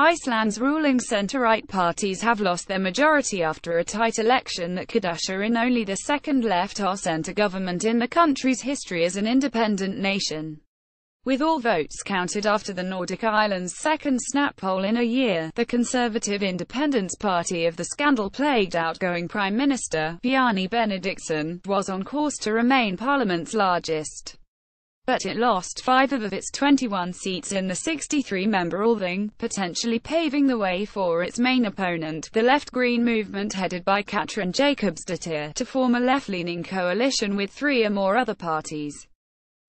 Iceland's ruling centre-right parties have lost their majority after a tight election that could usher in only the second left or centre government in the country's history as an independent nation. With all votes counted after the Nordic islands' second snap poll in a year, the Conservative Independence Party of the scandal-plagued outgoing Prime Minister, Bjarni Benediktsson, was on course to remain Parliament's largest but it lost five of its 21 seats in the 63-member Althing, potentially paving the way for its main opponent, the Left Green movement headed by Katrin Jacobsdottir, to form a left-leaning coalition with three or more other parties.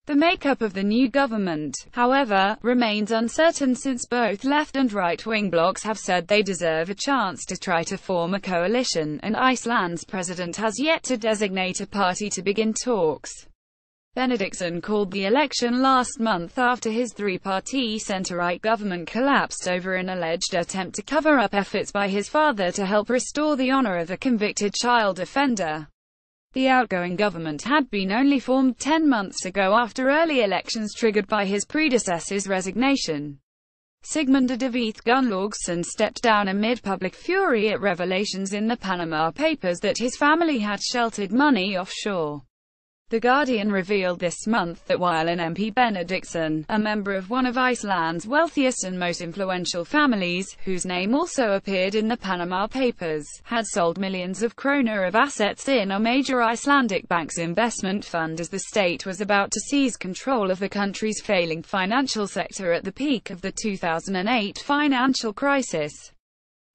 The makeup of the new government, however, remains uncertain since both left and right-wing blocs have said they deserve a chance to try to form a coalition, and Iceland's president has yet to designate a party to begin talks. Benedictson called the election last month after his three-party centre-right government collapsed over an alleged attempt to cover up efforts by his father to help restore the honour of a convicted child offender. The outgoing government had been only formed 10 months ago after early elections triggered by his predecessor's resignation. Sigmund Davíð Gunnlaugsson stepped down amid public fury at revelations in the Panama Papers that his family had sheltered money offshore. The Guardian revealed this month that while an MP Benedictson, a member of one of Iceland's wealthiest and most influential families, whose name also appeared in the Panama Papers, had sold millions of kroner of assets in a major Icelandic bank's investment fund as the state was about to seize control of the country's failing financial sector at the peak of the 2008 financial crisis.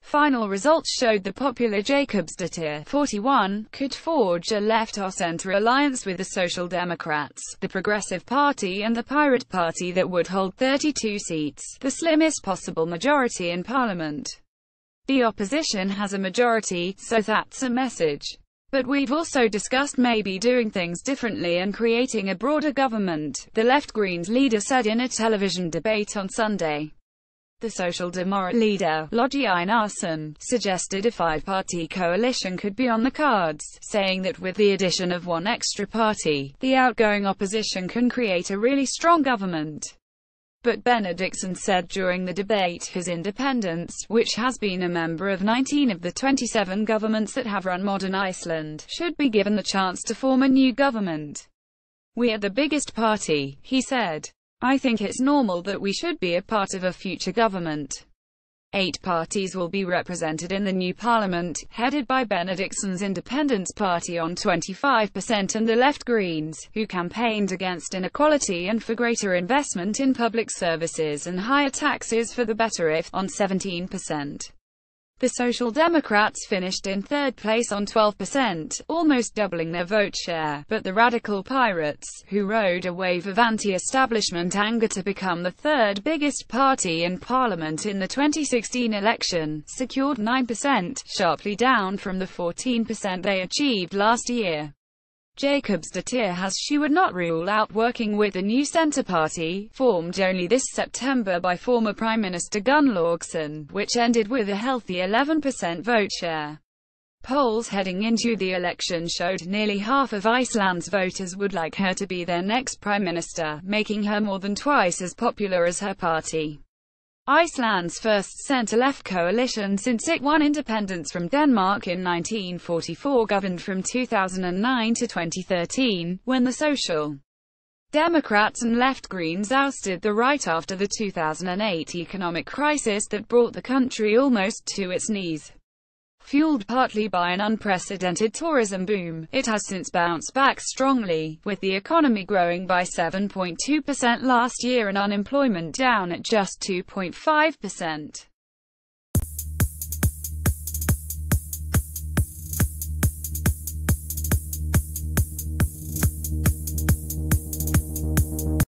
Final results showed the popular Jacobs Duterte 41, could forge a left-or-center alliance with the Social Democrats, the Progressive Party and the Pirate Party that would hold 32 seats, the slimmest possible majority in parliament. The opposition has a majority, so that's a message. But we've also discussed maybe doing things differently and creating a broader government, the Left Greens leader said in a television debate on Sunday. The Social Democrat leader, Lodgy Einarsson, suggested a five-party coalition could be on the cards, saying that with the addition of one extra party, the outgoing opposition can create a really strong government. But Benedictson said during the debate his independence, which has been a member of 19 of the 27 governments that have run modern Iceland, should be given the chance to form a new government. We are the biggest party, he said. I think it's normal that we should be a part of a future government. Eight parties will be represented in the new parliament, headed by Benedictson's Independence Party on 25% and the Left Greens, who campaigned against inequality and for greater investment in public services and higher taxes for the better if, on 17%. The Social Democrats finished in third place on 12%, almost doubling their vote share, but the Radical Pirates, who rode a wave of anti-establishment anger to become the third biggest party in Parliament in the 2016 election, secured 9%, sharply down from the 14% they achieved last year. Jacobs has she would not rule out working with the new Centre Party, formed only this September by former Prime Minister Gunnlaugsson, which ended with a healthy 11% vote share. Polls heading into the election showed nearly half of Iceland's voters would like her to be their next Prime Minister, making her more than twice as popular as her party. Iceland's first centre-left coalition since it won independence from Denmark in 1944 governed from 2009 to 2013, when the Social Democrats and Left Greens ousted the right after the 2008 economic crisis that brought the country almost to its knees. Fueled partly by an unprecedented tourism boom, it has since bounced back strongly, with the economy growing by 7.2% last year and unemployment down at just 2.5%.